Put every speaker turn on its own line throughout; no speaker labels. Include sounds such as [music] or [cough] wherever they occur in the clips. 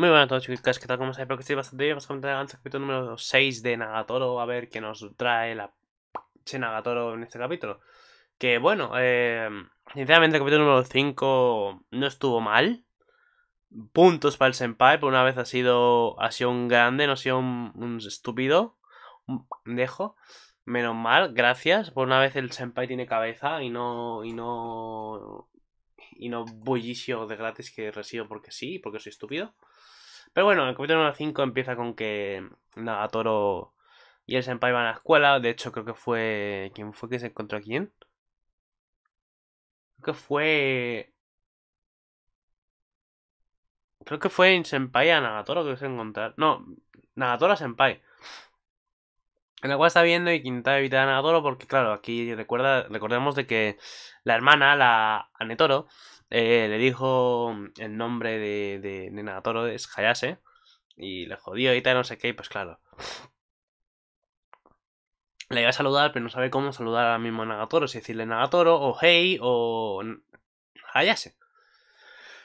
Muy buenas a todos chicas, ¿qué tal? ¿Cómo estáis? porque que bastante bien. Vamos a comentar el capítulo número 6 de Nagatoro, a ver qué nos trae la che Nagatoro en este capítulo. Que bueno, eh, sinceramente el capítulo número 5 no estuvo mal. Puntos para el senpai, por una vez ha sido, ha sido un grande, no ha sido un, estúpido, un Menos mal, gracias. Por una vez el senpai tiene cabeza y no, y no, y no bullicio de gratis que recibo porque sí, porque soy estúpido. Pero bueno, el capítulo número 5 empieza con que Nagatoro y el senpai van a la escuela. De hecho, creo que fue... ¿Quién fue que se encontró a quién? Creo que fue... Creo que fue en senpai a Nagatoro que se encontró. No, Nagatoro a senpai. En la cual está viendo y intenta evitar a Nagatoro porque, claro, aquí recuerda, recordemos de que la hermana, la Anetoro, eh, le dijo el nombre de, Nagatoro, es Hayase, y le jodió y tal, no sé qué, y pues claro. Le iba a saludar, pero no sabe cómo saludar al mismo Nagatoro, si decirle Nagatoro, o Hey, o Hayase.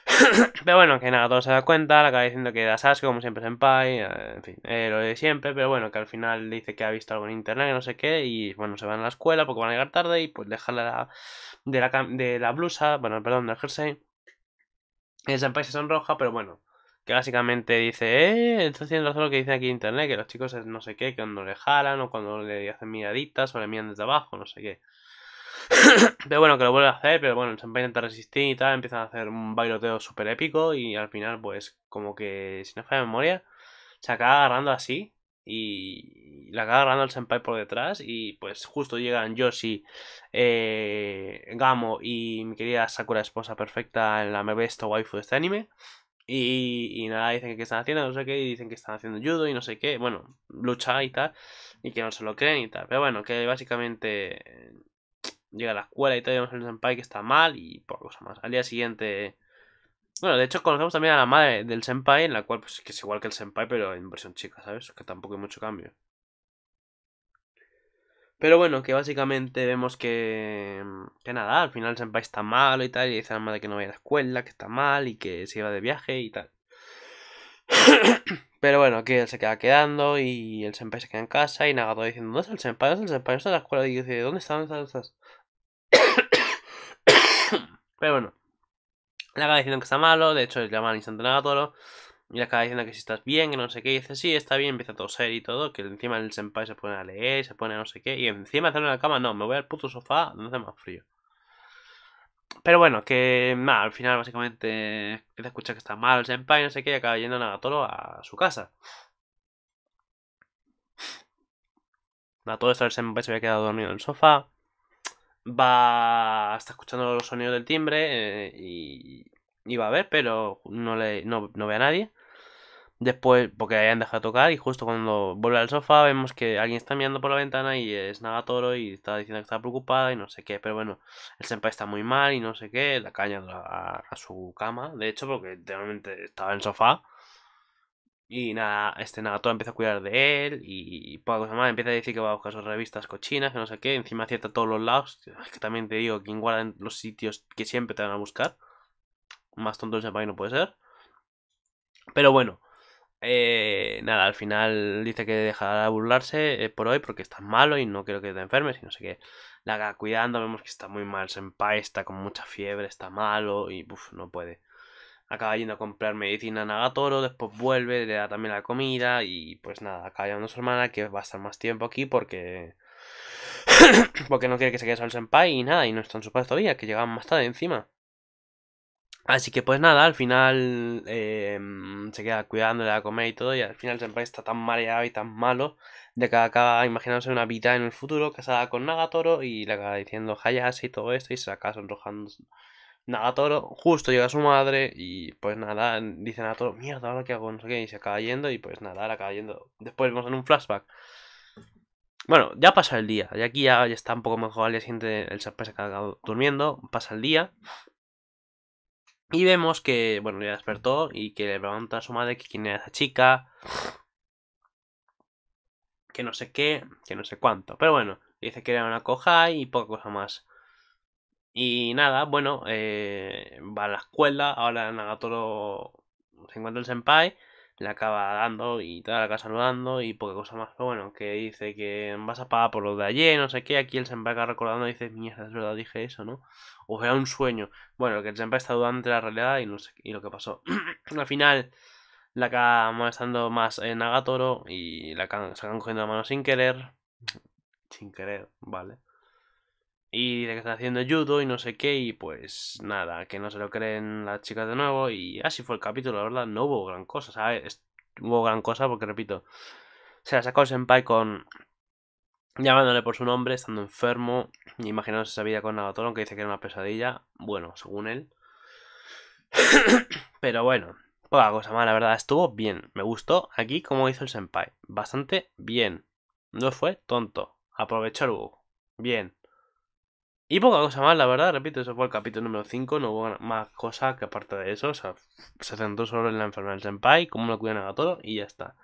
[coughs] pero bueno, que nada, todo se da cuenta, le acaba diciendo que da Sasuke, como siempre Senpai, eh, en fin, eh, lo de siempre, pero bueno, que al final dice que ha visto algo en internet, no sé qué, y bueno, se van a la escuela porque van a llegar tarde y pues dejarle la, de, la, de la blusa, bueno, perdón, del jersey. El Senpai se sonroja, pero bueno, que básicamente dice, eh, está haciendo lo que dice aquí en internet, que los chicos no sé qué, que cuando le jalan o cuando le hacen miraditas o le miran desde abajo, no sé qué pero bueno, que lo vuelve a hacer, pero bueno, el senpai intenta resistir y tal, empiezan a hacer un bailoteo súper épico y al final pues como que, si no falla memoria, se acaba agarrando así y la acaba agarrando el senpai por detrás y pues justo llegan Yoshi, eh, Gamo y mi querida Sakura esposa perfecta en la me waifu de este anime. Y, y, nada, dicen que están haciendo, no sé qué, y dicen que están haciendo judo y no sé qué, bueno, lucha y tal, y que no se lo creen y tal. Pero bueno, que básicamente llega a la escuela y todo, vemos el senpai que está mal y por cosas más. Al día siguiente... Bueno, de hecho conocemos también a la madre del senpai, en la cual pues que es igual que el senpai, pero en versión chica, ¿sabes? Que tampoco hay mucho cambio. Pero bueno, que básicamente vemos que... Que nada, al final el senpai está malo y tal, y dice a la madre que no vaya a la escuela, que está mal y que se iba de viaje y tal. [coughs] Pero bueno, aquí él se queda quedando y el senpai se queda en casa y Nagato diciendo, ¿dónde está el senpai? ¿Dónde está el senpai? ¿Dónde está la escuela? Y dice, ¿dónde ¿Dónde está? [coughs] Pero bueno, le acaba diciendo que está malo, de hecho le llama al instante Nagatoro y le acaba diciendo que si estás bien, que no sé qué, y dice, sí, está bien, empieza a toser y todo, que encima el senpai se pone a leer, se pone no sé qué, y encima hacerlo en la cama, no, me voy al puto sofá, donde hace más frío. Pero bueno, que al final básicamente empieza a escuchar que está mal el senpai, no sé qué, y acaba yendo a Nagatoro a su casa. Nagatoro esto el senpai, se había quedado dormido en el sofá. Va, está escuchando los sonidos del timbre eh, y, y, va a ver, pero no, le, no ve a nadie. Después, porque hayan dejado tocar y justo cuando vuelve al sofá vemos que alguien está mirando por la ventana y es Nagatoro y está diciendo que está preocupada y no sé qué. Pero bueno, el senpai está muy mal y no sé qué, la caña a, su cama, de hecho, porque realmente estaba en el sofá. Y nada, este Nagatoro empieza a cuidar de él y, poca cosa más. Empieza a decir que va a buscar sus revistas cochinas, que no sé qué. Encima acierta todos los lados. Es que también te digo, que guarda los sitios que siempre te van a buscar. Más tonto el senpai no puede ser. Pero bueno, eh, nada, al final dice que dejará de burlarse eh, por hoy porque está malo y no quiero que te enfermes sino no sé qué. La haga cuidando, vemos que está muy mal, senpai está con mucha fiebre, está malo y no puede. Acaba yendo a comprar medicina a Nagatoro, después vuelve, le da también la comida y pues nada, acaba llamando a su hermana que va a estar más tiempo aquí porque... [coughs] porque no quiere que se quede solo el senpai y nada, y no están en su todavía, que llegaban más tarde encima. Así que pues nada, al final em, se queda cuidándole a comer y todo, y al final siempre está tan mareado y tan malo de que acaba imaginándose una vida en el futuro casada con Nagatoro y le acaba diciendo Hayase y todo esto y se acaba sonrojando Nagatoro, justo llega su madre y pues nada, dice Nagatoro, mierda, ahora qué hago, no sé qué, y se acaba yendo y pues nada, la acaba yendo. Después vemos en un flashback. Bueno, ya pasa el día, y aquí ya, está un poco mejor, al siente el Senpai se durmiendo, pasa el día. Y vemos que, bueno, ya despertó y que le pregunta a su madre que quién era esa chica. Que no sé qué, que no sé cuánto. Pero bueno, dice que era una coja y poca cosa más. Y nada, bueno, eh, va a la escuela. Ahora Nagatoro se encuentra el senpai le acaba dando y toda la casa dando y poca cosa más. Pero bueno, que dice que vas a pagar por lo de ayer, no sé qué. Aquí el Senpai acaba recordando y dice, mierda, es verdad, dije eso, ¿no? O era un sueño. Bueno, que el Senpai está dudando entre la realidad y, no sé, y lo que pasó. [clears throat] Al final, la acaba molestando más en Agatoro. y la sacan cogiendo la mano sin querer. [clears throat] Sin querer, vale y que está haciendo judo y no sé qué y pues nada, que no se lo creen las chicas de nuevo y así fue el capítulo, la verdad no hubo gran cosa, ¿sabes? Hubo gran cosa porque repito, se la sacó el senpai con llamándole por su nombre, estando enfermo, imaginándose esa vida con Nagatoro, que dice que era una pesadilla, bueno, según él. [coughs] Pero bueno, poca cosa más, la verdad, estuvo bien, me gustó aquí como hizo el senpai, bastante bien, no fue tonto, aprovechó el bien. Y poca cosa más, la verdad, repito, eso fue el capítulo número 5, no hubo más cosas que aparte de eso, o sea, se centró solo en la enfermedad del senpai, cómo lo cuidan a todo y ya está.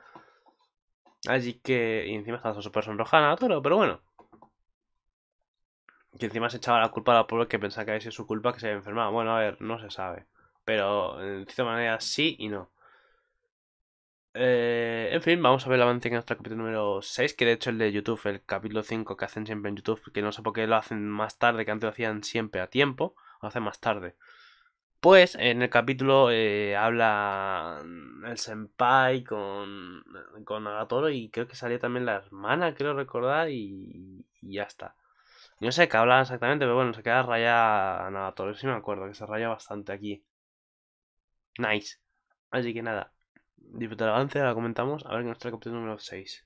Así que, y encima está súper a todo pero bueno. Que encima se echaba la culpa a la pobre que pensaba que había sido su culpa que se había enfermado. Bueno, a ver, no se sabe. Pero, en cierta manera, sí y no. Eh, en fin, vamos a ver la avance en nuestro capítulo número 6, que de hecho el de YouTube, el capítulo 5 que hacen siempre en YouTube, que no sé por qué lo hacen más tarde, que antes lo hacían siempre a tiempo, lo hacen más tarde. Pues en el capítulo eh, habla el senpai con, con Agatoro y creo que salía también la hermana, creo recordar, y, y ya está. No sé qué habla exactamente, pero bueno, se queda raya Nagatoro, si sí me acuerdo, que se raya bastante aquí. Nice. Así que nada, Disfrutar el avance, la comentamos, a ver qué nos trae el capítulo número 6.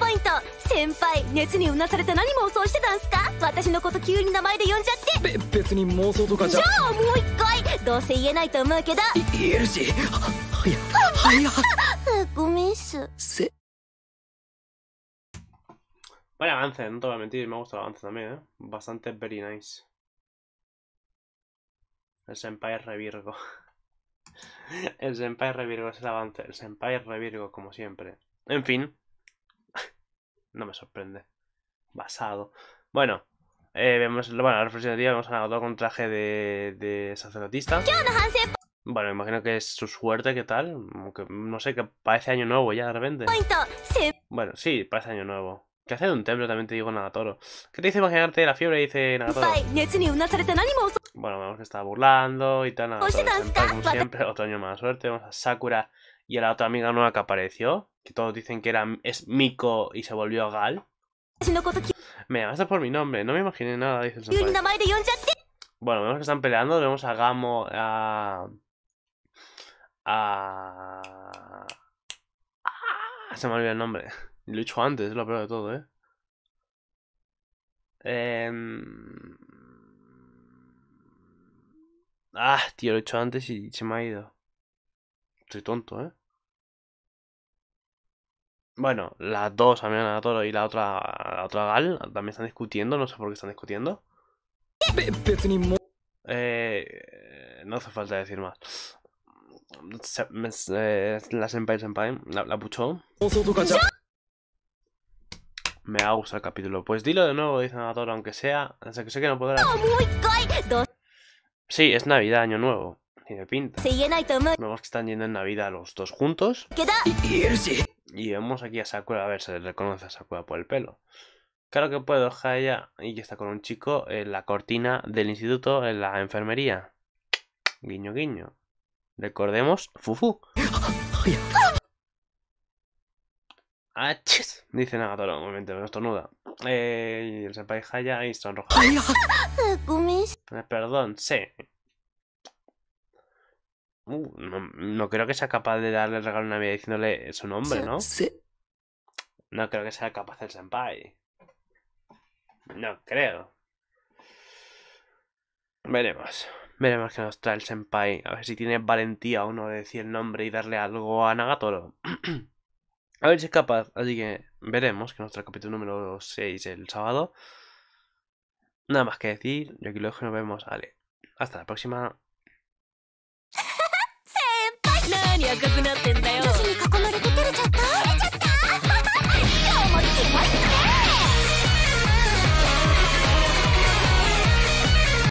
ポイント先輩熱にうなされて何妄想してたんすか私のこと急に名前で呼んじゃってべ別に妄想とかじゃじゃあもう一回どうせ言えないと思うけど言えるしはやはやごめんっすせ Bueno, avance, no te voy a mentir, me ha gustado el avance también, ¿eh? Bastante very nice. El Senpai Revirgo. [laughs] El Senpai Revirgo es el avance. El Senpai Revirgo, como siempre. En fin. [laughs] No me sorprende. Basado. Bueno. Eh, vemos bueno, la reflexión del día. Vemos a Nagato con traje de, de sacerdotista. Bueno, imagino que es su suerte, ¿qué tal? no sé, que parece año nuevo ya de repente. Bueno, sí, parece año nuevo. ¿Qué hace de un templo? También te digo Nagatoro. ¿Qué te dice imaginarte la fiebre? Dice Nagatoro. Bueno, vemos que está burlando y tal. Nagatoro, como siempre, otro más suerte. Vemos a Sakura y a la otra amiga nueva que apareció. Que todos dicen que era, es Miko y se volvió Gal. Me llamaste por mi nombre, no me imaginé nada, dice Bueno, vemos que están peleando, vemos a Gamo, A... a... Se me olvidó el nombre. Lo he hecho antes, es lo peor de todo, ¿eh? eh... Ah, tío, lo he hecho antes y se me ha ido. Estoy tonto, ¿eh? Bueno, las dos, a la Toro y la otra, la otra Gal, también están discutiendo, no sé por qué están discutiendo. Eh, no hace falta decir más. Eh, la Senpai Senpai, la, la puchó. Me ha gustado el capítulo. Pues dilo de nuevo, dice Nador, aunque sea. sea, que sé que no podrá. Oh, sí, es Navidad, Año Nuevo. de pinta. Vemos que están yendo en Navidad los dos juntos. Y vemos aquí a Sakura. A ver, se le reconoce a Sakura por el pelo. Claro que puedo dejar ella y que está con un chico en la cortina del instituto, en la enfermería. Guiño, guiño. Recordemos, Fufu. [laughs] Dice Nagatoro, un momento, me estornuda. Eh, el senpai Haya y sonroja. Eh, perdón, sí. Uh, no, creo que sea capaz de darle el regalo una vida diciéndole su nombre, ¿no? Sí. No creo que sea capaz el senpai. No creo. Veremos. Veremos qué nos trae el senpai. A ver si tiene valentía uno no de decir el nombre y darle algo a Nagatoro. [clears throat] A ver si es capaz. Así que veremos que nuestro capítulo número 6 el sábado. Nada más que decir. Yo aquí lo dejo y nos vemos. Vale. Hasta la próxima. [laughs]